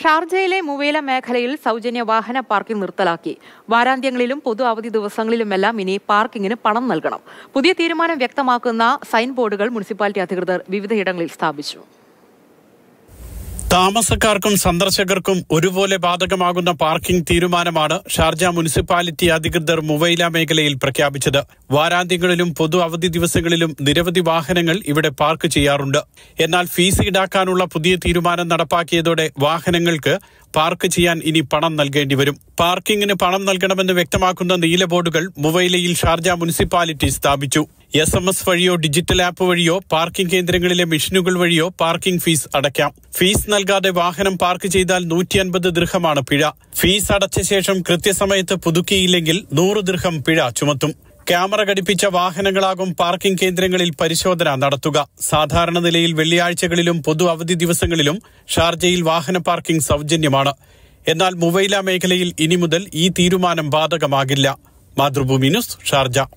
ഷാർജയിലെ മുവേല മേഖലയിൽ സൗജന്യ വാഹന പാർക്കിംഗ് നിർത്തലാക്കി വാരാന്ത്യങ്ങളിലും പൊതു അവധി ദിവസങ്ങളിലുമെല്ലാം ഇനി പാർക്കിങ്ങിന് പണം നൽകണം പുതിയ തീരുമാനം വ്യക്തമാക്കുന്ന സൈൻ ബോർഡുകൾ മുനിസിപ്പാലിറ്റി അധികൃതർ വിവിധയിടങ്ങളിൽ സ്ഥാപിച്ചു താമസക്കാർക്കും സന്ദർശകർക്കും ഒരുപോലെ ബാധകമാകുന്ന പാർക്കിംഗ് തീരുമാനമാണ് ഷാർജ മുനിസിപ്പാലിറ്റി അധികൃതർ മുവൈല മേഖലയിൽ പ്രഖ്യാപിച്ചത് വാരാന്ത്യങ്ങളിലും പൊതു അവധി ദിവസങ്ങളിലും നിരവധി വാഹനങ്ങൾ ഇവിടെ പാർക്ക് ചെയ്യാറുണ്ട് എന്നാൽ ഫീസ് ഈടാക്കാനുള്ള പുതിയ തീരുമാനം നടപ്പാക്കിയതോടെ വാഹനങ്ങൾക്ക് പാർക്ക് ചെയ്യാൻ ഇനി പണം നൽകേണ്ടി വരും പാർക്കിംഗിന് പണം നൽകണമെന്ന് വ്യക്തമാക്കുന്ന നീല ബോർഡുകൾ മുവൈലയിൽ ഷാർജ മുനിസിപ്പാലിറ്റി സ്ഥാപിച്ചു എസ് എം എസ് വഴിയോ ഡിജിറ്റൽ ആപ്പ് വഴിയോ പാർക്കിംഗ് കേന്ദ്രങ്ങളിലെ മെഷീനുകൾ വഴിയോ പാർക്കിംഗ് ഫീസ് അടയ്ക്കാം ഫീസ് നൽകാതെ വാഹനം പാർക്ക് ചെയ്താൽ നൂറ്റി അൻപത് ദൃഹമാണ് പിഴ ഫീസ് അടച്ച ശേഷം കൃത്യസമയത്ത് പുതുക്കിയില്ലെങ്കിൽ നൂറ് ദൃഹം പിഴ ചുമത്തും ക്യാമറ ഘടിപ്പിച്ച വാഹനങ്ങളാകും പാർക്കിംഗ് കേന്ദ്രങ്ങളിൽ പരിശോധന നടത്തുക സാധാരണ നിലയിൽ വെള്ളിയാഴ്ചകളിലും പൊതു അവധി ദിവസങ്ങളിലും ഷാർജയിൽ വാഹന പാർക്കിംഗ് സൗജന്യമാണ് എന്നാൽ മുവൈല മേഖലയിൽ ഇനി മുതൽ ഈ തീരുമാനം ബാധകമാകില്ല മാതൃഭൂമി ന്യൂസ് ഷാർജ